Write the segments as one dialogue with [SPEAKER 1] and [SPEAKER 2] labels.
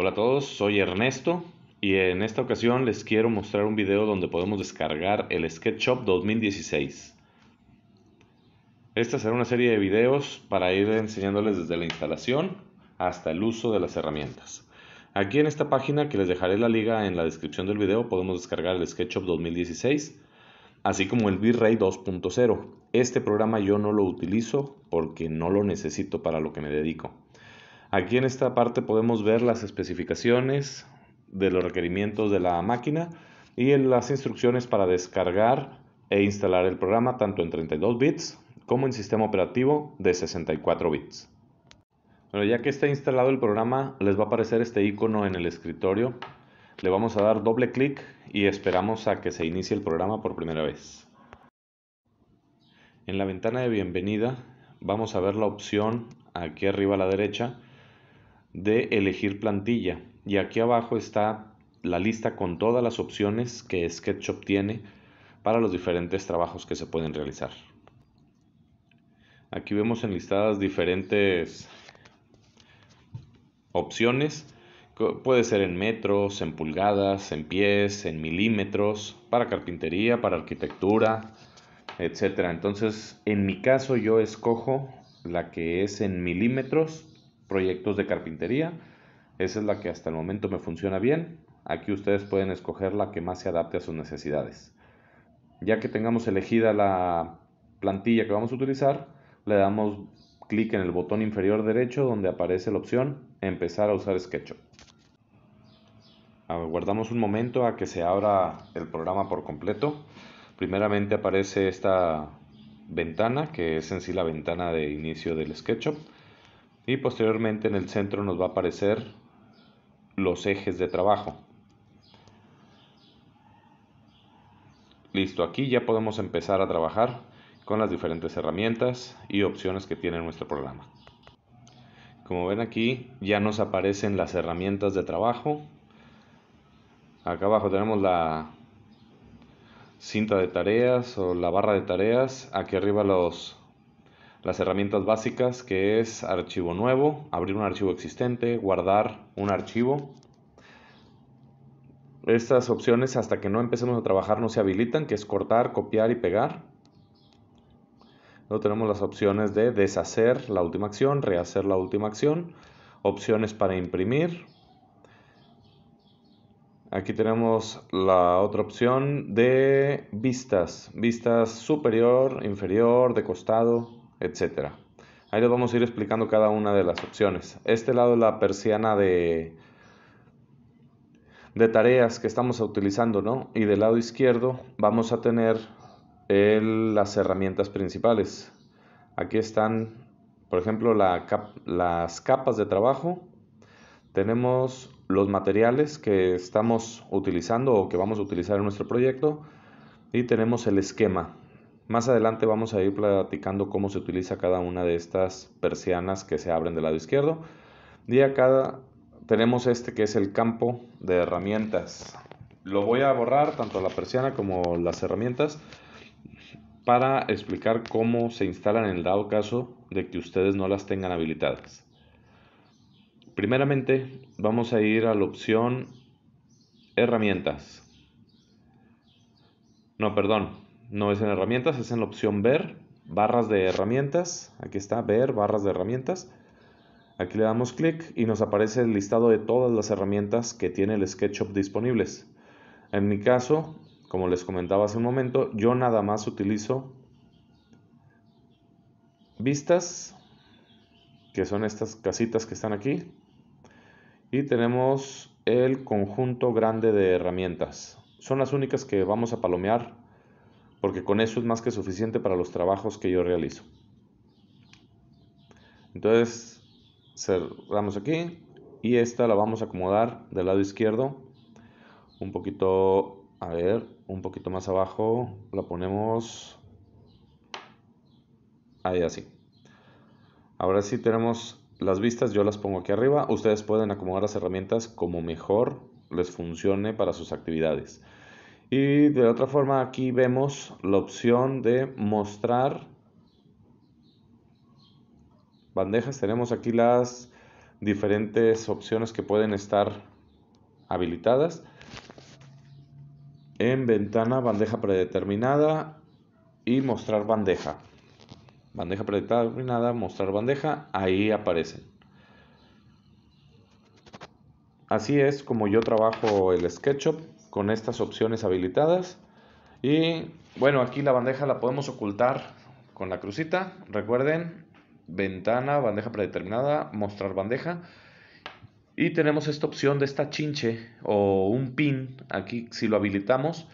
[SPEAKER 1] Hola a todos, soy Ernesto y en esta ocasión les quiero mostrar un video donde podemos descargar el SketchUp 2016. Esta será una serie de videos para ir enseñándoles desde la instalación hasta el uso de las herramientas. Aquí en esta página que les dejaré la liga en la descripción del video podemos descargar el SketchUp 2016 así como el V-Ray 2.0. Este programa yo no lo utilizo porque no lo necesito para lo que me dedico. Aquí en esta parte podemos ver las especificaciones de los requerimientos de la máquina y las instrucciones para descargar e instalar el programa tanto en 32 bits como en sistema operativo de 64 bits. Bueno, ya que está instalado el programa, les va a aparecer este icono en el escritorio. Le vamos a dar doble clic y esperamos a que se inicie el programa por primera vez. En la ventana de bienvenida vamos a ver la opción aquí arriba a la derecha de elegir plantilla y aquí abajo está la lista con todas las opciones que SketchUp tiene para los diferentes trabajos que se pueden realizar. Aquí vemos enlistadas diferentes opciones. Puede ser en metros, en pulgadas, en pies, en milímetros, para carpintería, para arquitectura, etc. Entonces, en mi caso yo escojo la que es en milímetros proyectos de carpintería. Esa es la que hasta el momento me funciona bien. Aquí ustedes pueden escoger la que más se adapte a sus necesidades. Ya que tengamos elegida la plantilla que vamos a utilizar, le damos clic en el botón inferior derecho donde aparece la opción empezar a usar SketchUp. Aguardamos un momento a que se abra el programa por completo. Primeramente aparece esta ventana que es en sí la ventana de inicio del SketchUp y posteriormente en el centro nos va a aparecer los ejes de trabajo. Listo, aquí ya podemos empezar a trabajar con las diferentes herramientas y opciones que tiene nuestro programa. Como ven aquí ya nos aparecen las herramientas de trabajo. Acá abajo tenemos la cinta de tareas o la barra de tareas. Aquí arriba los las herramientas básicas que es archivo nuevo, abrir un archivo existente, guardar un archivo. Estas opciones hasta que no empecemos a trabajar no se habilitan, que es cortar, copiar y pegar. Luego tenemos las opciones de deshacer la última acción, rehacer la última acción, opciones para imprimir. Aquí tenemos la otra opción de vistas, vistas superior, inferior, de costado, etcétera. Ahí les vamos a ir explicando cada una de las opciones. Este lado es la persiana de, de tareas que estamos utilizando, ¿no? Y del lado izquierdo vamos a tener las herramientas principales. Aquí están, por ejemplo, las capas de trabajo. Tenemos los materiales que estamos utilizando o que vamos a utilizar en nuestro proyecto y tenemos el esquema. Más adelante vamos a ir platicando cómo se utiliza cada una de estas persianas que se abren del lado izquierdo. Y acá tenemos este que es el campo de herramientas. Lo voy a borrar tanto la persiana como las herramientas para explicar cómo se instalan en el dado caso de que ustedes no las tengan habilitadas. Primeramente vamos a ir a la opción herramientas. No, perdón, no es en herramientas, es en la opción ver, barras de herramientas, aquí está, ver, barras de herramientas. Aquí le damos clic y nos aparece el listado de todas las herramientas que tiene el SketchUp disponibles. En mi caso, como les comentaba hace un momento, yo nada más utilizo vistas, que son estas casitas que están aquí. Y tenemos el conjunto grande de herramientas. Son las únicas que vamos a palomear porque con eso es más que suficiente para los trabajos que yo realizo. Entonces, cerramos aquí y esta la vamos a acomodar del lado izquierdo, un poquito, a ver, un poquito más abajo, la ponemos ahí así. Ahora sí tenemos las vistas, yo las pongo aquí arriba, ustedes pueden acomodar las herramientas como mejor les funcione para sus actividades. Y de otra forma aquí vemos la opción de mostrar bandejas. Tenemos aquí las diferentes opciones que pueden estar habilitadas. En ventana, bandeja predeterminada y mostrar bandeja. Bandeja predeterminada, mostrar bandeja, ahí aparecen. Así es como yo trabajo el SketchUp con estas opciones habilitadas. Y bueno, aquí la bandeja la podemos ocultar con la crucita. Recuerden, ventana, bandeja predeterminada, mostrar bandeja. Y tenemos esta opción de esta chinche o un pin. Aquí si lo habilitamos,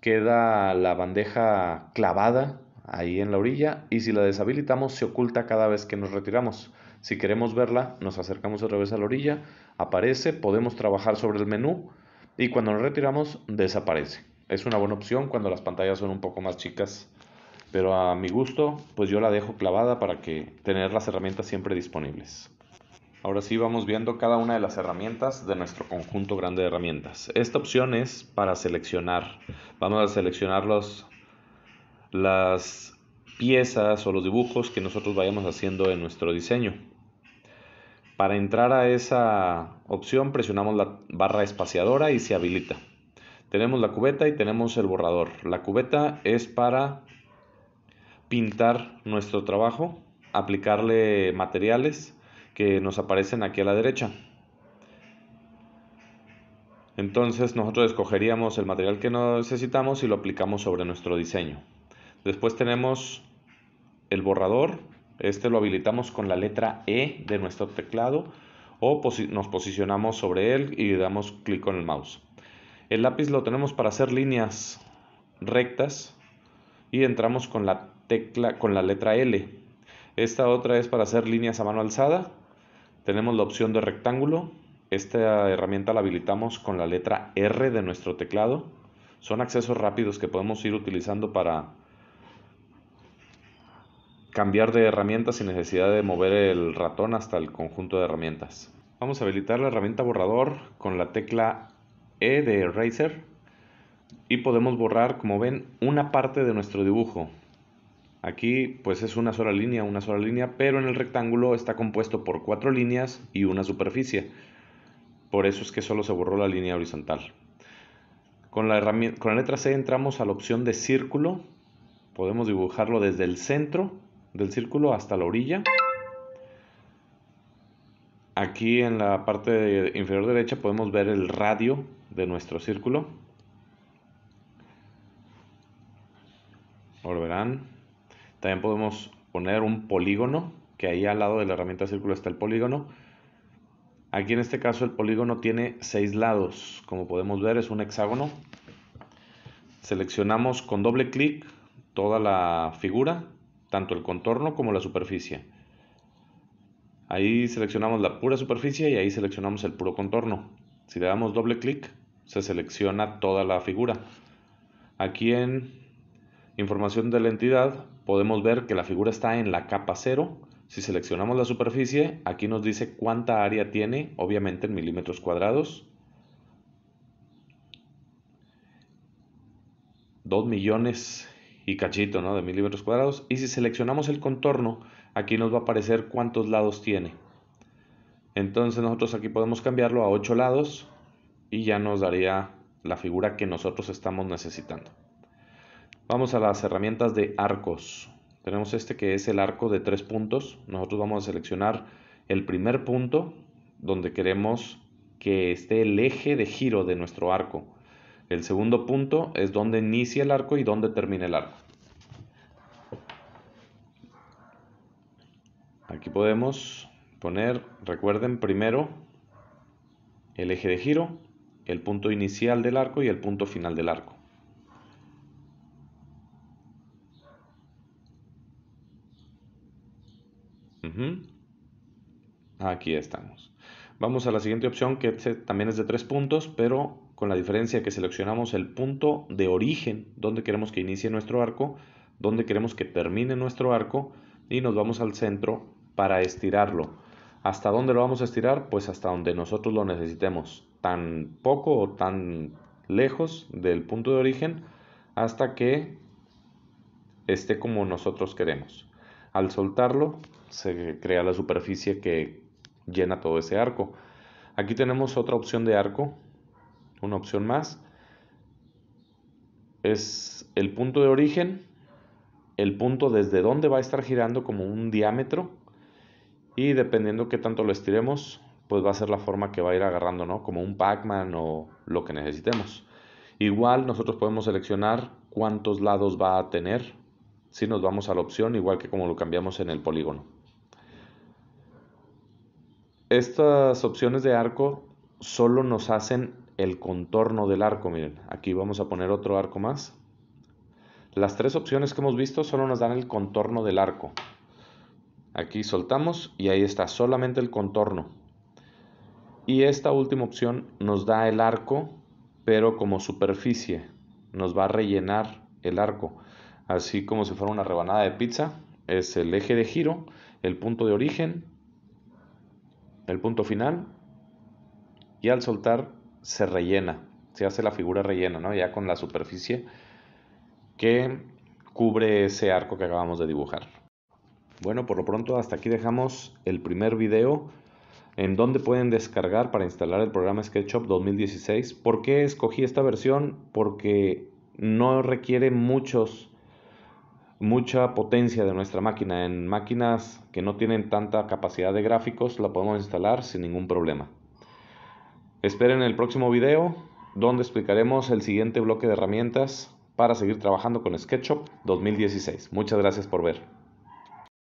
[SPEAKER 1] queda la bandeja clavada ahí en la orilla. Y si la deshabilitamos, se oculta cada vez que nos retiramos. Si queremos verla, nos acercamos otra vez a la orilla, aparece, podemos trabajar sobre el menú y cuando lo retiramos desaparece. Es una buena opción cuando las pantallas son un poco más chicas, pero a mi gusto pues yo la dejo clavada para que tener las herramientas siempre disponibles. Ahora sí vamos viendo cada una de las herramientas de nuestro conjunto grande de herramientas. Esta opción es para seleccionar. Vamos a seleccionar los, las piezas o los dibujos que nosotros vayamos haciendo en nuestro diseño. Para entrar a esa opción presionamos la barra espaciadora y se habilita. Tenemos la cubeta y tenemos el borrador. La cubeta es para pintar nuestro trabajo, aplicarle materiales que nos aparecen aquí a la derecha. Entonces nosotros escogeríamos el material que necesitamos y lo aplicamos sobre nuestro diseño. Después tenemos el borrador este lo habilitamos con la letra E de nuestro teclado o nos posicionamos sobre él y damos clic con el mouse. El lápiz lo tenemos para hacer líneas rectas y entramos con la tecla con la letra L. Esta otra es para hacer líneas a mano alzada. Tenemos la opción de rectángulo. Esta herramienta la habilitamos con la letra R de nuestro teclado. Son accesos rápidos que podemos ir utilizando para cambiar de herramientas sin necesidad de mover el ratón hasta el conjunto de herramientas. Vamos a habilitar la herramienta borrador con la tecla E de Eraser y podemos borrar, como ven, una parte de nuestro dibujo. Aquí pues es una sola línea, una sola línea, pero en el rectángulo está compuesto por cuatro líneas y una superficie. Por eso es que solo se borró la línea horizontal. Con la, con la letra C entramos a la opción de círculo. Podemos dibujarlo desde el centro del círculo hasta la orilla. Aquí en la parte inferior derecha podemos ver el radio de nuestro círculo. Ahora verán. También podemos poner un polígono, que ahí al lado de la herramienta círculo está el polígono. Aquí en este caso el polígono tiene seis lados. Como podemos ver es un hexágono. Seleccionamos con doble clic toda la figura tanto el contorno como la superficie. Ahí seleccionamos la pura superficie y ahí seleccionamos el puro contorno. Si le damos doble clic, se selecciona toda la figura. Aquí en información de la entidad podemos ver que la figura está en la capa 0. Si seleccionamos la superficie, aquí nos dice cuánta área tiene, obviamente en milímetros cuadrados. 2 millones y cachito, ¿no? De milímetros cuadrados. Y si seleccionamos el contorno, aquí nos va a aparecer cuántos lados tiene. Entonces nosotros aquí podemos cambiarlo a ocho lados y ya nos daría la figura que nosotros estamos necesitando. Vamos a las herramientas de arcos. Tenemos este que es el arco de tres puntos. Nosotros vamos a seleccionar el primer punto donde queremos que esté el eje de giro de nuestro arco. El segundo punto es donde inicia el arco y dónde termina el arco. Aquí podemos poner, recuerden primero el eje de giro, el punto inicial del arco y el punto final del arco. Aquí estamos. Vamos a la siguiente opción que también es de tres puntos, pero con la diferencia que seleccionamos el punto de origen donde queremos que inicie nuestro arco, donde queremos que termine nuestro arco y nos vamos al centro para estirarlo. ¿Hasta dónde lo vamos a estirar? Pues hasta donde nosotros lo necesitemos, tan poco o tan lejos del punto de origen hasta que esté como nosotros queremos. Al soltarlo se crea la superficie que llena todo ese arco. Aquí tenemos otra opción de arco, una opción más. Es el punto de origen, el punto desde donde va a estar girando como un diámetro y dependiendo qué tanto lo estiremos, pues va a ser la forma que va a ir agarrando, ¿no? Como un Pac-Man o lo que necesitemos. Igual nosotros podemos seleccionar cuántos lados va a tener si nos vamos a la opción, igual que como lo cambiamos en el polígono. Estas opciones de arco solo nos hacen el contorno del arco. Miren, aquí vamos a poner otro arco más. Las tres opciones que hemos visto solo nos dan el contorno del arco. Aquí soltamos y ahí está, solamente el contorno. Y esta última opción nos da el arco, pero como superficie. Nos va a rellenar el arco. Así como si fuera una rebanada de pizza, es el eje de giro, el punto de origen el punto final y al soltar se rellena, se hace la figura rellena, ¿no? Ya con la superficie que cubre ese arco que acabamos de dibujar. Bueno, por lo pronto hasta aquí dejamos el primer video en donde pueden descargar para instalar el programa SketchUp 2016. ¿Por qué escogí esta versión? Porque no requiere muchos mucha potencia de nuestra máquina. En máquinas que no tienen tanta capacidad de gráficos la podemos instalar sin ningún problema. Esperen el próximo video donde explicaremos el siguiente bloque de herramientas para seguir trabajando con SketchUp 2016. Muchas gracias por ver.